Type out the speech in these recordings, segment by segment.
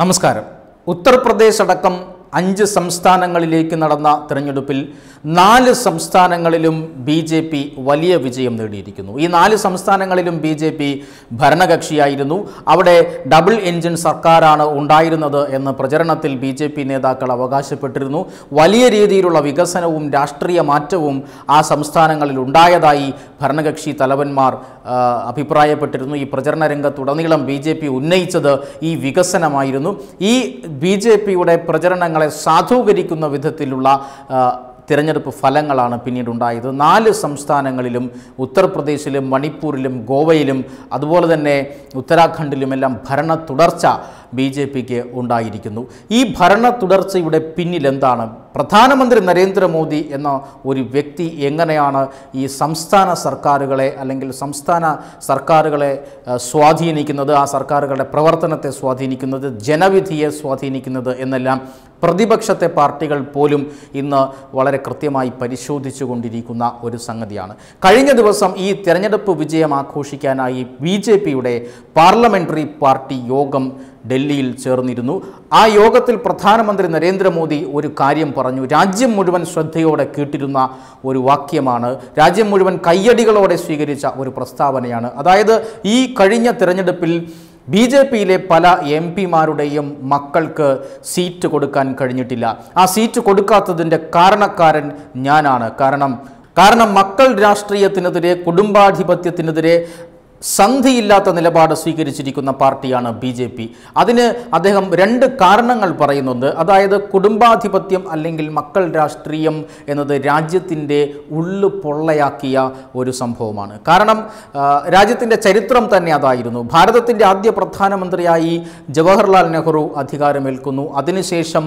നമസ്കാരം ഉത്തർപ്രദേശ് അടക്കം അഞ്ച് സംസ്ഥാനങ്ങളിലേക്ക് നടന്ന തിരഞ്ഞെടുപ്പിൽ നാല് സംസ്ഥാനങ്ങളിലും ബി ജെ പി വലിയ വിജയം നേടിയിരിക്കുന്നു ഈ നാല് സംസ്ഥാനങ്ങളിലും ബി ജെ പി ഭരണകക്ഷിയായിരുന്നു അവിടെ ഡബിൾ എൻജിൻ സർക്കാരാണ് ഉണ്ടായിരുന്നത് എന്ന് പ്രചരണത്തിൽ ബി ജെ പി നേതാക്കൾ അവകാശപ്പെട്ടിരുന്നു വലിയ രീതിയിലുള്ള വികസനവും രാഷ്ട്രീയ മാറ്റവും ആ സംസ്ഥാനങ്ങളിൽ ഉണ്ടായതായി ഭരണകക്ഷി തലവന്മാർ അഭിപ്രായപ്പെട്ടിരുന്നു ഈ പ്രചരണ രംഗത്തുടനീളം ബി ജെ പി ഉന്നയിച്ചത് ഈ വികസനമായിരുന്നു ഈ ബി ജെ പിയുടെ പ്രചരണങ്ങൾ ജനങ്ങളെ സാധൂകരിക്കുന്ന വിധത്തിലുള്ള തിരഞ്ഞെടുപ്പ് ഫലങ്ങളാണ് പിന്നീടുണ്ടായത് നാല് സംസ്ഥാനങ്ങളിലും ഉത്തർപ്രദേശിലും മണിപ്പൂരിലും ഗോവയിലും അതുപോലെ തന്നെ ഉത്തരാഖണ്ഡിലുമെല്ലാം ഭരണ തുടർച്ച ബി ജെ പിക്ക് ഉണ്ടായിരിക്കുന്നു ഈ ഭരണ തുടർച്ചയുടെ പിന്നിലെന്താണ് പ്രധാനമന്ത്രി നരേന്ദ്രമോദി എന്ന ഒരു വ്യക്തി എങ്ങനെയാണ് ഈ സംസ്ഥാന സർക്കാരുകളെ അല്ലെങ്കിൽ സംസ്ഥാന സർക്കാരുകളെ സ്വാധീനിക്കുന്നത് ആ സർക്കാരുകളുടെ പ്രവർത്തനത്തെ സ്വാധീനിക്കുന്നത് ജനവിധിയെ സ്വാധീനിക്കുന്നത് എന്നെല്ലാം പ്രതിപക്ഷത്തെ പാർട്ടികൾ പോലും ഇന്ന് വളരെ കൃത്യമായി പരിശോധിച്ചു കൊണ്ടിരിക്കുന്ന ഒരു സംഗതിയാണ് കഴിഞ്ഞ ദിവസം ഈ തെരഞ്ഞെടുപ്പ് വിജയം ആഘോഷിക്കാനായി ബി ജെ പിയുടെ പാർലമെൻ്ററി പാർട്ടി യോഗം ഡൽഹിയിൽ ചേർന്നിരുന്നു ആ യോഗത്തിൽ പ്രധാനമന്ത്രി നരേന്ദ്രമോദി ഒരു കാര്യം പറഞ്ഞു രാജ്യം മുഴുവൻ ശ്രദ്ധയോടെ കേട്ടിരുന്ന ഒരു വാക്യമാണ് രാജ്യം മുഴുവൻ കയ്യടികളോടെ സ്വീകരിച്ച ഒരു പ്രസ്താവനയാണ് അതായത് ഈ കഴിഞ്ഞ തിരഞ്ഞെടുപ്പിൽ ബി ജെ പിയിലെ പല എം പിമാരുടെയും മക്കൾക്ക് സീറ്റ് കൊടുക്കാൻ കഴിഞ്ഞിട്ടില്ല ആ സീറ്റ് കൊടുക്കാത്തതിൻ്റെ കാരണക്കാരൻ ഞാനാണ് കാരണം കാരണം മക്കൾ രാഷ്ട്രീയത്തിനെതിരെ കുടുംബാധിപത്യത്തിനെതിരെ സന്ധിയില്ലാത്ത നിലപാട് സ്വീകരിച്ചിരിക്കുന്ന പാർട്ടിയാണ് ബി ജെ പി അതിന് അദ്ദേഹം രണ്ട് കാരണങ്ങൾ പറയുന്നുണ്ട് അതായത് കുടുംബാധിപത്യം അല്ലെങ്കിൽ മക്കൾ രാഷ്ട്രീയം എന്നത് രാജ്യത്തിൻ്റെ ഉള്ളു പൊള്ളയാക്കിയ ഒരു സംഭവമാണ് കാരണം രാജ്യത്തിൻ്റെ ചരിത്രം തന്നെ അതായിരുന്നു ഭാരതത്തിൻ്റെ ആദ്യ പ്രധാനമന്ത്രിയായി ജവഹർലാൽ നെഹ്റു അധികാരമേൽക്കുന്നു അതിനുശേഷം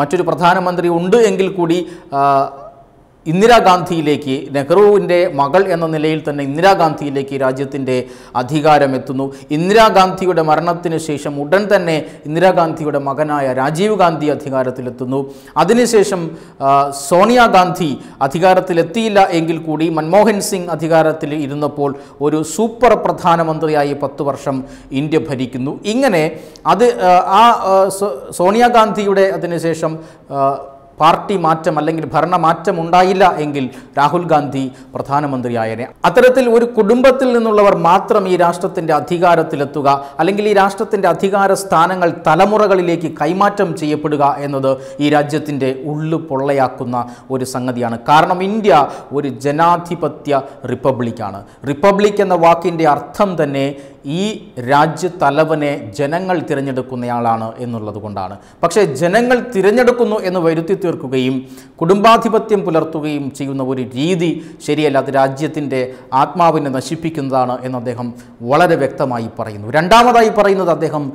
മറ്റൊരു പ്രധാനമന്ത്രി ഉണ്ട് എങ്കിൽ കൂടി ഇന്ദിരാഗാന്ധിയിലേക്ക് നെഹ്റുവിൻ്റെ മകൾ എന്ന നിലയിൽ തന്നെ ഇന്ദിരാഗാന്ധിയിലേക്ക് രാജ്യത്തിൻ്റെ അധികാരം എത്തുന്നു ഇന്ദിരാഗാന്ധിയുടെ മരണത്തിന് ശേഷം ഉടൻ തന്നെ ഇന്ദിരാഗാന്ധിയുടെ മകനായ രാജീവ് ഗാന്ധി അധികാരത്തിലെത്തുന്നു അതിനുശേഷം സോണിയാഗാന്ധി അധികാരത്തിലെത്തിയില്ല എങ്കിൽ കൂടി മൻമോഹൻ സിംഗ് അധികാരത്തിൽ ഇരുന്നപ്പോൾ ഒരു സൂപ്പർ പ്രധാനമന്ത്രിയായി പത്ത് വർഷം ഇന്ത്യ ഭരിക്കുന്നു ഇങ്ങനെ അത് ആ സോണിയാഗാന്ധിയുടെ അതിനുശേഷം പാർട്ടി മാറ്റം അല്ലെങ്കിൽ ഭരണമാറ്റം ഉണ്ടായില്ല എങ്കിൽ രാഹുൽ ഗാന്ധി പ്രധാനമന്ത്രിയായനെ അത്തരത്തിൽ ഒരു കുടുംബത്തിൽ നിന്നുള്ളവർ മാത്രം ഈ രാഷ്ട്രത്തിൻ്റെ അധികാരത്തിലെത്തുക അല്ലെങ്കിൽ ഈ രാഷ്ട്രത്തിൻ്റെ അധികാര സ്ഥാനങ്ങൾ തലമുറകളിലേക്ക് കൈമാറ്റം ചെയ്യപ്പെടുക എന്നത് ഈ രാജ്യത്തിൻ്റെ ഉള്ളു പൊള്ളയാക്കുന്ന ഒരു സംഗതിയാണ് കാരണം ഇന്ത്യ ഒരു ജനാധിപത്യ റിപ്പബ്ലിക്കാണ് റിപ്പബ്ലിക് എന്ന വാക്കിൻ്റെ അർത്ഥം തന്നെ ഈ രാജ്യത്തലവനെ ജനങ്ങൾ തിരഞ്ഞെടുക്കുന്നയാളാണ് എന്നുള്ളത് കൊണ്ടാണ് പക്ഷേ ജനങ്ങൾ തിരഞ്ഞെടുക്കുന്നു എന്ന് വരുത്തി തീർക്കുകയും കുടുംബാധിപത്യം പുലർത്തുകയും ചെയ്യുന്ന ഒരു രീതി ശരിയല്ല അത് രാജ്യത്തിൻ്റെ ആത്മാവിനെ നശിപ്പിക്കുന്നതാണ് എന്ന് അദ്ദേഹം വളരെ വ്യക്തമായി പറയുന്നു രണ്ടാമതായി പറയുന്നത് അദ്ദേഹം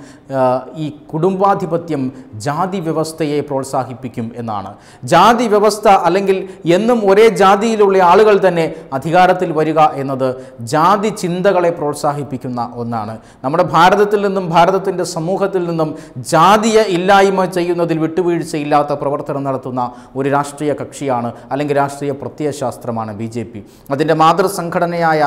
ഈ കുടുംബാധിപത്യം ജാതി വ്യവസ്ഥയെ പ്രോത്സാഹിപ്പിക്കും എന്നാണ് ജാതി വ്യവസ്ഥ അല്ലെങ്കിൽ എന്നും ഒരേ ജാതിയിലുള്ള ആളുകൾ തന്നെ അധികാരത്തിൽ വരിക എന്നത് ജാതി ചിന്തകളെ പ്രോത്സാഹിപ്പിക്കുന്ന ഒന്നാണ് നമ്മുടെ ഭാരതത്തിൽ നിന്നും ഭാരതത്തിൻ്റെ സമൂഹത്തിൽ നിന്നും ജാതിയ ഇല്ലായ്മ ചെയ്യുന്നതിൽ വിട്ടുവീഴ്ചയില്ലാത്ത പ്രവർത്തനം നടത്തുന്ന ഒരു രാഷ്ട്രീയ കക്ഷിയാണ് അല്ലെങ്കിൽ രാഷ്ട്രീയ പ്രത്യയശാസ്ത്രമാണ് ബി ജെ പി അതിൻ്റെ മാതൃസംഘടനയായ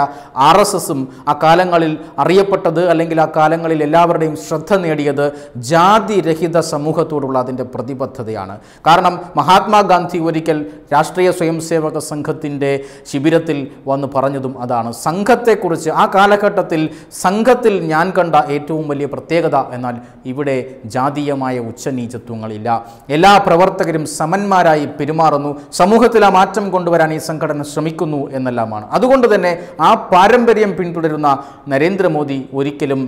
ആർ എസ് എസും അക്കാലങ്ങളിൽ അറിയപ്പെട്ടത് അല്ലെങ്കിൽ ആ കാലങ്ങളിൽ എല്ലാവരുടെയും ശ്രദ്ധ നേടിയത് ജാതിരഹിത സമൂഹത്തോടുള്ള അതിൻ്റെ പ്രതിബദ്ധതയാണ് കാരണം മഹാത്മാഗാന്ധി ഒരിക്കൽ രാഷ്ട്രീയ സ്വയംസേവക സംഘത്തിൻ്റെ ശിബിരത്തിൽ വന്ന് പറഞ്ഞതും അതാണ് സംഘത്തെക്കുറിച്ച് ആ കാലഘട്ടത്തിൽ സംഘ സംഘത്തിൽ ഞാൻ കണ്ട ഏറ്റവും വലിയ പ്രത്യേകത എന്നാൽ ഇവിടെ ജാതീയമായ ഉച്ചനീചത്വങ്ങളില്ല എല്ലാ പ്രവർത്തകരും സമന്മാരായി പെരുമാറുന്നു സമൂഹത്തിൽ ആ മാറ്റം കൊണ്ടുവരാൻ ഈ സംഘടന ശ്രമിക്കുന്നു എന്നെല്ലാമാണ് അതുകൊണ്ട് തന്നെ ആ പാരമ്പര്യം പിന്തുടരുന്ന നരേന്ദ്രമോദി ഒരിക്കലും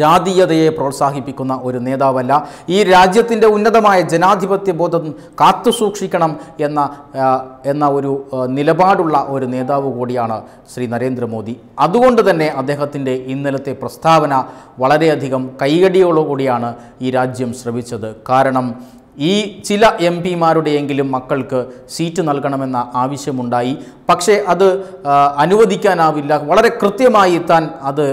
ജാതീയതയെ പ്രോത്സാഹിപ്പിക്കുന്ന ഒരു നേതാവല്ല ഈ രാജ്യത്തിൻ്റെ ഉന്നതമായ ജനാധിപത്യ ബോധം കാത്തുസൂക്ഷിക്കണം എന്ന എന്ന ഒരു നിലപാടുള്ള ഒരു നേതാവ് കൂടിയാണ് ശ്രീ നരേന്ദ്രമോദി അതുകൊണ്ട് തന്നെ അദ്ദേഹത്തിൻ്റെ ഇന്നലത്തെ പ്രസ്താവന വളരെയധികം കൈകടിയോടുകൂടിയാണ് ഈ രാജ്യം ശ്രമിച്ചത് കാരണം ഈ ചില എം പിമാരുടെയെങ്കിലും മക്കൾക്ക് സീറ്റ് നൽകണമെന്ന ആവശ്യമുണ്ടായി പക്ഷേ അത് അനുവദിക്കാനാവില്ല വളരെ കൃത്യമായി താൻ അത്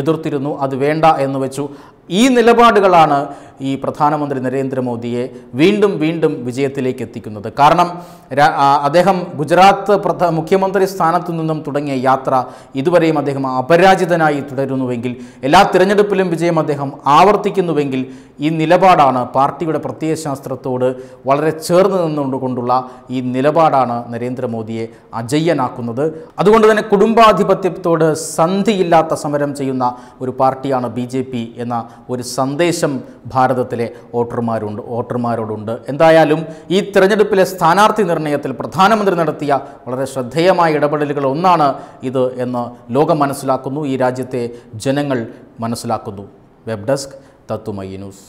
എതിർത്തിരുന്നു അത് വേണ്ട എന്ന് വെച്ചു ഈ നിലപാടുകളാണ് ഈ പ്രധാനമന്ത്രി നരേന്ദ്രമോദിയെ വീണ്ടും വീണ്ടും വിജയത്തിലേക്ക് എത്തിക്കുന്നത് കാരണം അദ്ദേഹം ഗുജറാത്ത് പ്രധ മുഖ്യമന്ത്രി സ്ഥാനത്തു നിന്നും തുടങ്ങിയ യാത്ര ഇതുവരെയും അദ്ദേഹം അപരാജിതനായി തുടരുന്നുവെങ്കിൽ എല്ലാ തിരഞ്ഞെടുപ്പിലും വിജയം അദ്ദേഹം ആവർത്തിക്കുന്നുവെങ്കിൽ ഈ നിലപാടാണ് പാർട്ടിയുടെ പ്രത്യയശാസ്ത്രത്തോട് വളരെ ചേർന്ന് നിന്നുകൊണ്ടുള്ള ഈ നിലപാടാണ് നരേന്ദ്രമോദിയെ അജയ്യനാക്കുന്നത് അതുകൊണ്ട് തന്നെ കുടുംബാധിപത്യത്തോട് സന്ധിയില്ലാത്ത സമരം ചെയ്യുന്ന ഒരു പാർട്ടിയാണ് ബി എന്ന ഒരു സന്ദേശം ഭാരതത്തിലെ വോട്ടർമാരുണ്ട് വോട്ടർമാരോടുണ്ട് എന്തായാലും ഈ തിരഞ്ഞെടുപ്പിലെ സ്ഥാനാർത്ഥി നിർണയത്തിൽ പ്രധാനമന്ത്രി നടത്തിയ വളരെ ശ്രദ്ധേയമായ ഇടപെടലുകൾ ഒന്നാണ് ഇത് എന്ന് ലോകം മനസ്സിലാക്കുന്നു ഈ രാജ്യത്തെ ജനങ്ങൾ മനസ്സിലാക്കുന്നു വെബ് ഡെസ്ക് തത്തുമയി ന്യൂസ്